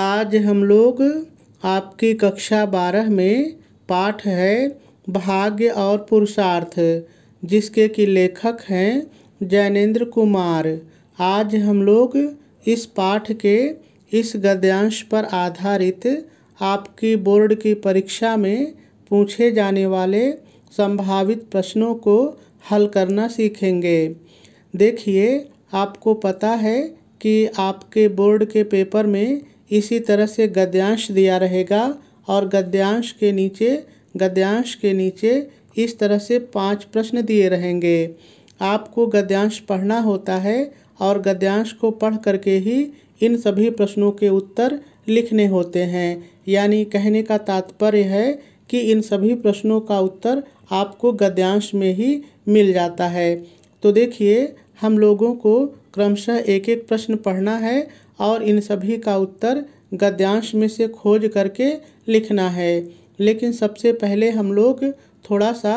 आज हम लोग आपकी कक्षा बारह में पाठ है भाग्य और पुरुषार्थ जिसके कि लेखक हैं जैनेन्द्र कुमार आज हम लोग इस पाठ के इस गद्यांश पर आधारित आपकी बोर्ड की परीक्षा में पूछे जाने वाले संभावित प्रश्नों को हल करना सीखेंगे देखिए आपको पता है कि आपके बोर्ड के पेपर में इसी तरह से गद्यांश दिया रहेगा और गद्यांश के नीचे गद्यांश के नीचे इस तरह से पांच प्रश्न दिए रहेंगे आपको गद्यांश पढ़ना होता है और गद्यांश को पढ़ करके ही इन सभी प्रश्नों के उत्तर लिखने होते हैं यानी कहने का तात्पर्य है कि इन सभी प्रश्नों का उत्तर आपको गद्यांश में ही मिल जाता है तो देखिए हम लोगों को क्रमशः एक एक प्रश्न पढ़ना है और इन सभी का उत्तर गद्यांश में से खोज करके लिखना है लेकिन सबसे पहले हम लोग थोड़ा सा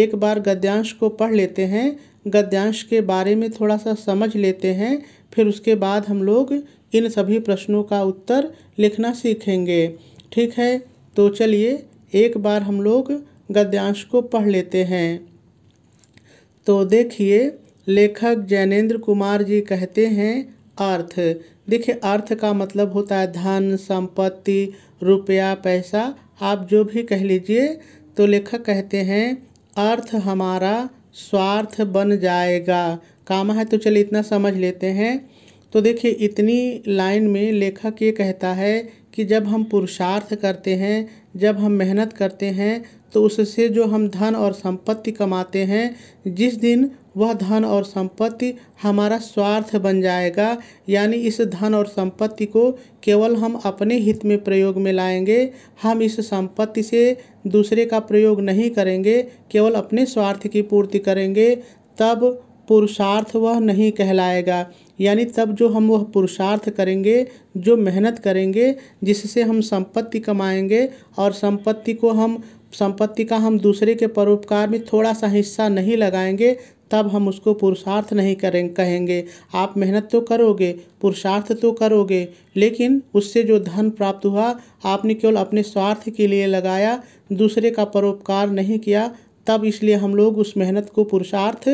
एक बार गद्यांश को पढ़ लेते हैं गद्यांश के बारे में थोड़ा सा समझ लेते हैं फिर उसके बाद हम लोग इन सभी प्रश्नों का उत्तर लिखना सीखेंगे ठीक है तो चलिए एक बार हम लोग गद्यांश को पढ़ लेते हैं तो देखिए लेखक जैनेन्द्र कुमार जी कहते हैं अर्थ देखिए अर्थ का मतलब होता है धन संपत्ति रुपया पैसा आप जो भी कह लीजिए तो लेखक कहते हैं अर्थ हमारा स्वार्थ बन जाएगा काम है तो चलिए इतना समझ लेते हैं तो देखिए इतनी लाइन में लेखक ये कहता है कि जब हम पुरुषार्थ करते हैं जब हम मेहनत करते हैं तो उससे जो हम धन और संपत्ति कमाते हैं जिस दिन वह धन और संपत्ति हमारा स्वार्थ बन जाएगा यानी इस धन और संपत्ति को केवल हम अपने हित में प्रयोग में लाएंगे हम इस संपत्ति से दूसरे का प्रयोग नहीं करेंगे केवल अपने स्वार्थ की पूर्ति करेंगे तब पुरुषार्थ वह नहीं कहलाएगा यानी तब जो हम वह पुरुषार्थ करेंगे जो मेहनत करेंगे जिससे हम संपत्ति कमाएंगे और संपत्ति को हम संपत्ति का हम दूसरे के परोपकार में थोड़ा सा हिस्सा नहीं लगाएंगे तब हम उसको पुरुषार्थ नहीं करें कहेंगे आप मेहनत तो करोगे पुरुषार्थ तो करोगे लेकिन उससे जो धन प्राप्त हुआ आपने केवल अपने स्वार्थ के लिए लगाया दूसरे का परोपकार नहीं किया तब इसलिए हम लोग उस मेहनत को पुरुषार्थ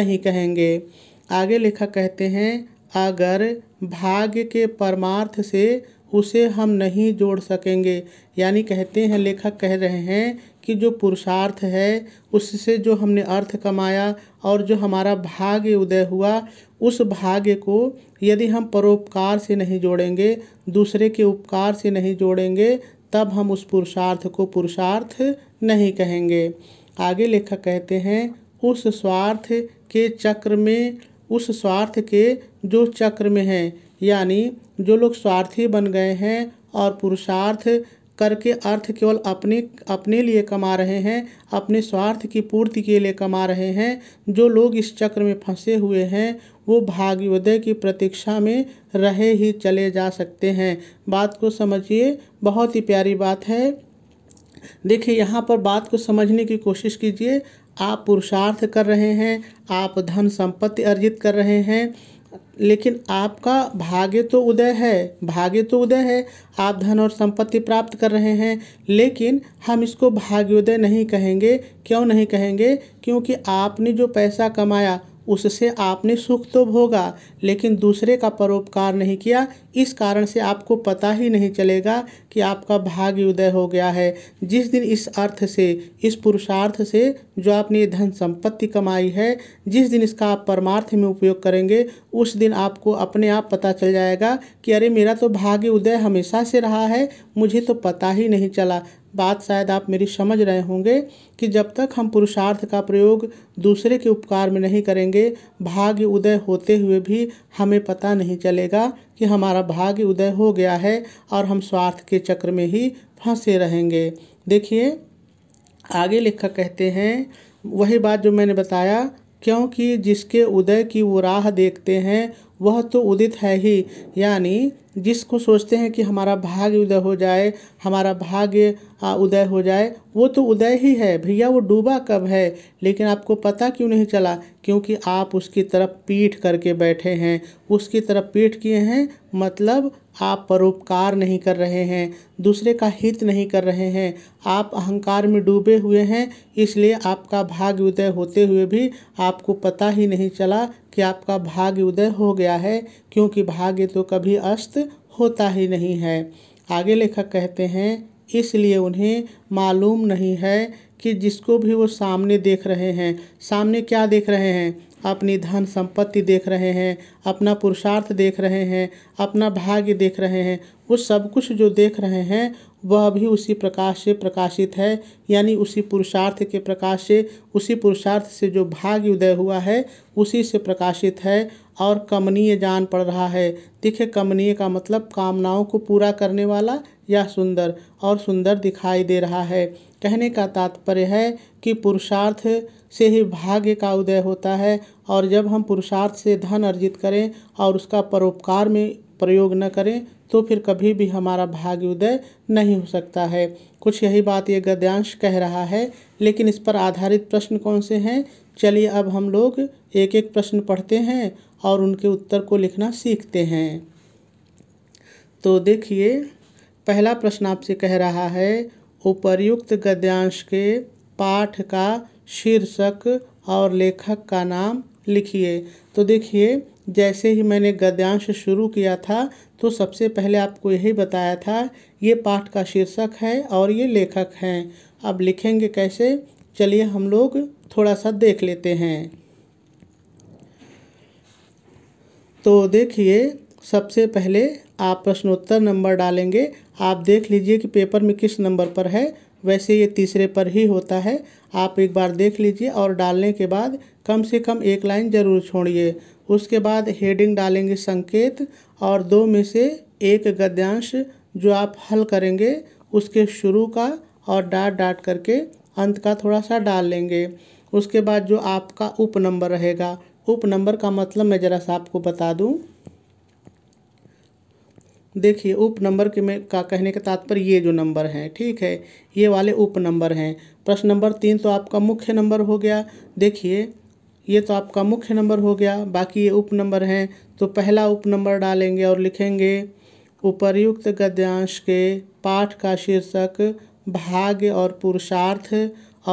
नहीं कहेंगे आगे लेखक कहते हैं अगर भाग्य के परमार्थ से उसे हम नहीं जोड़ सकेंगे यानी कहते हैं लेखक कह रहे हैं कि जो पुरुषार्थ है उससे जो हमने अर्थ कमाया और जो हमारा भाग्य उदय हुआ उस भाग्य को यदि हम परोपकार से नहीं जोड़ेंगे दूसरे के उपकार से नहीं जोड़ेंगे तब हम उस पुरुषार्थ को पुरुषार्थ नहीं कहेंगे आगे लेखक कहते हैं उस स्वार्थ के चक्र में उस स्वार्थ के जो चक्र में हैं यानी जो लोग स्वार्थी बन गए हैं और पुरुषार्थ करके अर्थ केवल अपने अपने लिए कमा रहे हैं अपने स्वार्थ की पूर्ति के लिए कमा रहे हैं जो लोग इस चक्र में फंसे हुए हैं वो भाग्योदय की प्रतीक्षा में रहे ही चले जा सकते हैं बात को समझिए बहुत ही प्यारी बात है देखिए यहाँ पर बात को समझने की कोशिश कीजिए आप पुरुषार्थ कर रहे हैं आप धन संपत्ति अर्जित कर रहे हैं लेकिन आपका भाग्य तो उदय है भाग्य तो उदय है आप धन और संपत्ति प्राप्त कर रहे हैं लेकिन हम इसको भाग्योदय नहीं कहेंगे क्यों नहीं कहेंगे क्योंकि आपने जो पैसा कमाया उससे आपने सुख तो भोगा लेकिन दूसरे का परोपकार नहीं किया इस कारण से आपको पता ही नहीं चलेगा कि आपका भाग्य उदय हो गया है जिस दिन इस अर्थ से इस पुरुषार्थ से जो आपने ये धन संपत्ति कमाई है जिस दिन इसका आप परमार्थ में उपयोग करेंगे उस दिन आपको अपने आप पता चल जाएगा कि अरे मेरा तो भाग्य उदय हमेशा से रहा है मुझे तो पता ही नहीं चला बात शायद आप मेरी समझ रहे होंगे कि जब तक हम पुरुषार्थ का प्रयोग दूसरे के उपकार में नहीं करेंगे भाग्य उदय होते हुए भी हमें पता नहीं चलेगा कि हमारा भाग्य उदय हो गया है और हम स्वार्थ के चक्र में ही फंसे रहेंगे देखिए आगे लेखक कहते हैं वही बात जो मैंने बताया क्योंकि जिसके उदय की वो राह देखते हैं वह तो उदित है ही यानी जिसको सोचते हैं कि हमारा भाग्य उदय हो जाए हमारा भाग्य उदय हो जाए वो तो उदय ही है भैया वो डूबा कब है लेकिन आपको पता क्यों नहीं चला क्योंकि आप उसकी तरफ पीठ करके बैठे हैं उसकी तरफ पीठ किए हैं मतलब आप परोपकार नहीं कर रहे हैं दूसरे का हित नहीं कर रहे हैं आप अहंकार में डूबे हुए हैं इसलिए आपका भाग्य उदय होते हुए भी आपको पता ही नहीं चला कि आपका भाग्य उदय हो गया गया है क्योंकि भाग्य तो कभी अस्त होता ही नहीं है आगे लेखक कहते हैं इसलिए उन्हें मालूम नहीं है कि जिसको भी वो सामने देख रहे हैं सामने क्या देख रहे हैं अपनी धन संपत्ति देख रहे हैं अपना पुरुषार्थ देख रहे हैं अपना भाग्य देख रहे हैं वो सब कुछ जो देख रहे हैं वह भी उसी प्रकाश से प्रकाशित है यानी उसी पुरुषार्थ के प्रकाश से उसी पुरुषार्थ से जो भाग्य उदय हुआ है उसी से प्रकाशित है और कमनीय जान पड़ रहा है देखिए कमनीय का मतलब कामनाओं को पूरा करने वाला या सुंदर और सुंदर दिखाई दे रहा है कहने का तात्पर्य है कि पुरुषार्थ से ही भाग्य का उदय होता है और जब हम पुरुषार्थ से धन अर्जित करें और उसका परोपकार में प्रयोग न करें तो फिर कभी भी हमारा भाग्य उदय नहीं हो सकता है कुछ यही बात ये गद्यांश कह रहा है लेकिन इस पर आधारित प्रश्न कौन से हैं चलिए अब हम लोग एक एक प्रश्न पढ़ते हैं और उनके उत्तर को लिखना सीखते हैं तो देखिए पहला प्रश्न आपसे कह रहा है उपर्युक्त गद्यांश के पाठ का शीर्षक और लेखक का नाम लिखिए तो देखिए जैसे ही मैंने गद्यांश शुरू किया था तो सबसे पहले आपको यही बताया था ये पाठ का शीर्षक है और ये लेखक हैं अब लिखेंगे कैसे चलिए हम लोग थोड़ा सा देख लेते हैं तो देखिए सबसे पहले आप प्रश्नोत्तर नंबर डालेंगे आप देख लीजिए कि पेपर में किस नंबर पर है वैसे ये तीसरे पर ही होता है आप एक बार देख लीजिए और डालने के बाद कम से कम एक लाइन ज़रूर छोड़िए उसके बाद हेडिंग डालेंगे संकेत और दो में से एक गद्यांश जो आप हल करेंगे उसके शुरू का और डाट डाट करके अंत का थोड़ा सा डाल लेंगे उसके बाद जो आपका उप नंबर रहेगा उप नंबर का मतलब मैं ज़रा सा आपको बता दूं देखिए उप नंबर के में का कहने का तात्पर्य ये जो नंबर हैं ठीक है ये वाले उप नंबर हैं प्रश्न नंबर तीन तो आपका मुख्य नंबर हो गया देखिए ये तो आपका मुख्य नंबर हो गया बाकी ये उप नंबर हैं तो पहला उप नंबर डालेंगे और लिखेंगे उपर्युक्त गद्यांश के पाठ का शीर्षक भाग्य और पुरुषार्थ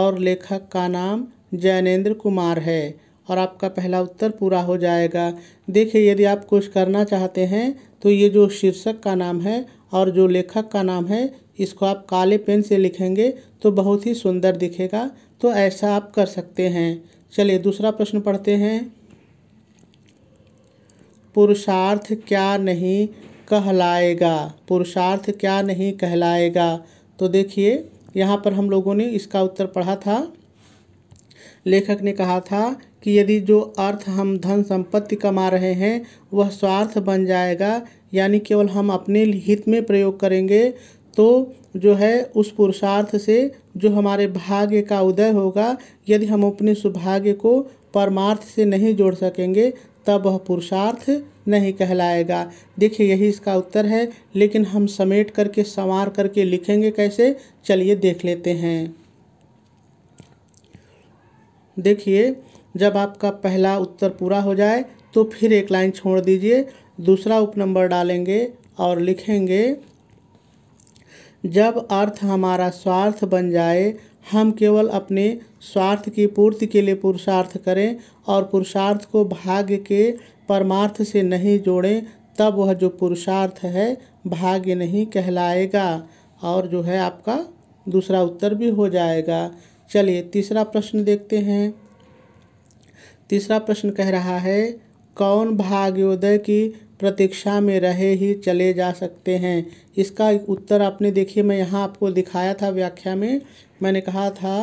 और लेखक का नाम जैनेन्द्र कुमार है और आपका पहला उत्तर पूरा हो जाएगा देखिए यदि आप कुछ करना चाहते हैं तो ये जो शीर्षक का नाम है और जो लेखक का नाम है इसको आप काले पेन से लिखेंगे तो बहुत ही सुंदर दिखेगा तो ऐसा आप कर सकते हैं चलिए दूसरा प्रश्न पढ़ते हैं पुरुषार्थ क्या नहीं कहलाएगा पुरुषार्थ क्या नहीं कहलाएगा तो देखिए यहाँ पर हम लोगों ने इसका उत्तर पढ़ा था लेखक ने कहा था कि यदि जो अर्थ हम धन संपत्ति कमा रहे हैं वह स्वार्थ बन जाएगा यानी केवल हम अपने हित में प्रयोग करेंगे तो जो है उस पुरुषार्थ से जो हमारे भाग्य का उदय होगा यदि हम अपने सुभाग्य को परमार्थ से नहीं जोड़ सकेंगे तब वह पुरुषार्थ नहीं कहलाएगा देखिए यही इसका उत्तर है लेकिन हम समेट करके संवार करके लिखेंगे कैसे चलिए देख लेते हैं देखिए जब आपका पहला उत्तर पूरा हो जाए तो फिर एक लाइन छोड़ दीजिए दूसरा उप नंबर डालेंगे और लिखेंगे जब अर्थ हमारा स्वार्थ बन जाए हम केवल अपने स्वार्थ की पूर्ति के लिए पुरुषार्थ करें और पुरुषार्थ को भाग्य के परमार्थ से नहीं जोड़ें तब वह जो पुरुषार्थ है भाग्य नहीं कहलाएगा और जो है आपका दूसरा उत्तर भी हो जाएगा चलिए तीसरा प्रश्न देखते हैं तीसरा प्रश्न कह रहा है कौन भाग्योदय की प्रतीक्षा में रहे ही चले जा सकते हैं इसका उत्तर आपने देखिए मैं यहाँ आपको दिखाया था व्याख्या में मैंने कहा था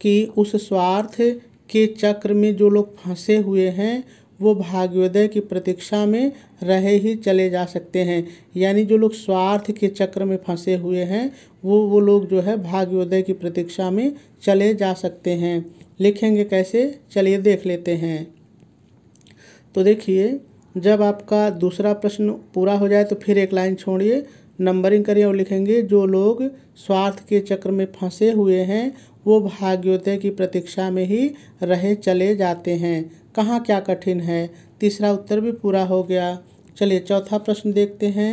कि उस स्वार्थ के चक्र में जो लोग फंसे हुए हैं वो भाग्योदय की प्रतीक्षा में रहे ही चले जा सकते हैं यानी जो लोग स्वार्थ के चक्र में फंसे हुए हैं वो वो लोग जो है भाग्योदय की प्रतीक्षा में चले जा सकते हैं लिखेंगे कैसे चलिए देख लेते हैं तो देखिए जब आपका दूसरा प्रश्न पूरा हो जाए तो फिर एक लाइन छोड़िए नंबरिंग करिए और लिखेंगे जो लोग स्वार्थ के चक्र में फंसे हुए हैं वो भाग्योदय की प्रतीक्षा में ही रहे चले जाते हैं कहाँ क्या कठिन है तीसरा उत्तर भी पूरा हो गया चलिए चौथा प्रश्न देखते हैं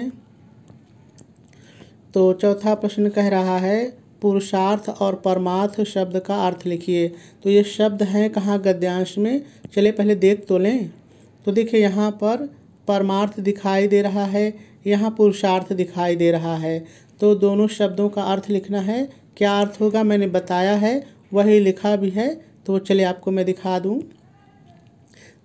तो चौथा प्रश्न कह रहा है पुरुषार्थ और परमार्थ शब्द का अर्थ लिखिए तो ये शब्द हैं कहाँ गद्यांश में चलिए पहले देख तो लें तो देखिए यहाँ पर परमार्थ दिखाई दे रहा है यहाँ पुरुषार्थ दिखाई दे रहा है तो दोनों शब्दों का अर्थ लिखना है क्या अर्थ होगा मैंने बताया है वही लिखा भी है तो चलिए आपको मैं दिखा दूँ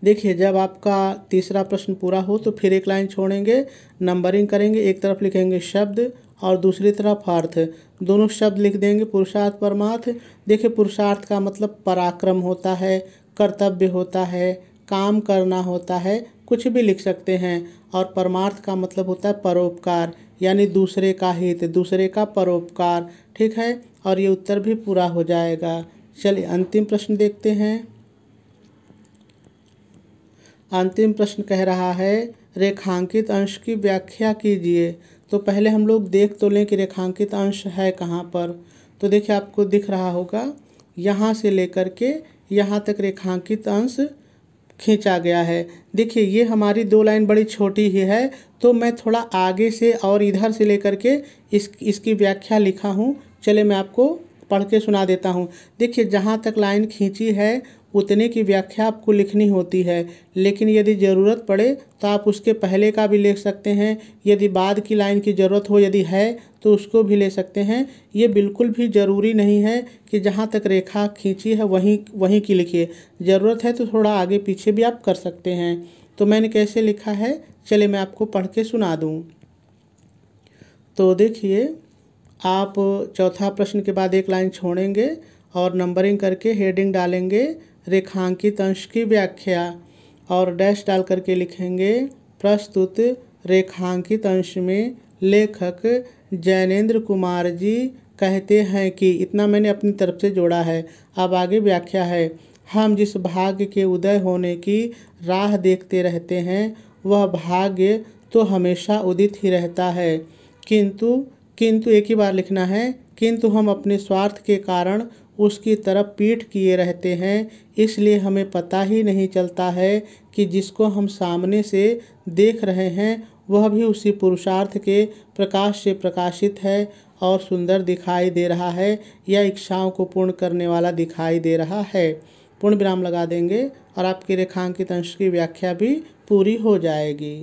देखिए जब आपका तीसरा प्रश्न पूरा हो तो फिर एक लाइन छोड़ेंगे नंबरिंग करेंगे एक तरफ लिखेंगे शब्द और दूसरी तरफ अर्थ दोनों शब्द लिख देंगे पुरुषार्थ परमार्थ देखिए पुरुषार्थ का मतलब पराक्रम होता है कर्तव्य होता है काम करना होता है कुछ भी लिख सकते हैं और परमार्थ का मतलब होता है परोपकार यानी दूसरे का हित दूसरे का परोपकार ठीक है और ये उत्तर भी पूरा हो जाएगा चलिए अंतिम प्रश्न देखते हैं अंतिम प्रश्न कह रहा है रेखांकित अंश की व्याख्या कीजिए तो पहले हम लोग देख तो लें कि रेखांकित अंश है कहाँ पर तो देखिए आपको दिख रहा होगा यहाँ से लेकर के यहाँ तक रेखांकित अंश खींचा गया है देखिए ये हमारी दो लाइन बड़ी छोटी ही है तो मैं थोड़ा आगे से और इधर से लेकर के इस इसकी व्याख्या लिखा हूँ चले मैं आपको पढ़ के सुना देता हूँ देखिए जहाँ तक लाइन खींची है उतने की व्याख्या आपको लिखनी होती है लेकिन यदि ज़रूरत पड़े तो आप उसके पहले का भी लिख सकते हैं यदि बाद की लाइन की ज़रूरत हो यदि है तो उसको भी ले सकते हैं ये बिल्कुल भी ज़रूरी नहीं है कि जहाँ तक रेखा खींची है वहीं वहीं की लिखिए ज़रूरत है तो थोड़ा आगे पीछे भी आप कर सकते हैं तो मैंने कैसे लिखा है चले मैं आपको पढ़ के सुना दूँ तो देखिए आप चौथा प्रश्न के बाद एक लाइन छोड़ेंगे और नंबरिंग करके हेडिंग डालेंगे रेखांकित अंश की व्याख्या और डैश डाल करके लिखेंगे प्रस्तुत रेखांकित अंश में लेखक जैनेन्द्र कुमार जी कहते हैं कि इतना मैंने अपनी तरफ से जोड़ा है अब आगे व्याख्या है हम जिस भाग्य के उदय होने की राह देखते रहते हैं वह भाग्य तो हमेशा उदित ही रहता है किंतु किंतु एक ही बार लिखना है किंतु हम अपने स्वार्थ के कारण उसकी तरफ पीट किए रहते हैं इसलिए हमें पता ही नहीं चलता है कि जिसको हम सामने से देख रहे हैं वह भी उसी पुरुषार्थ के प्रकाश से प्रकाशित है और सुंदर दिखाई दे रहा है या इच्छाओं को पूर्ण करने वाला दिखाई दे रहा है पूर्ण विराम लगा देंगे और आपकी रेखांकित अंश की व्याख्या भी पूरी हो जाएगी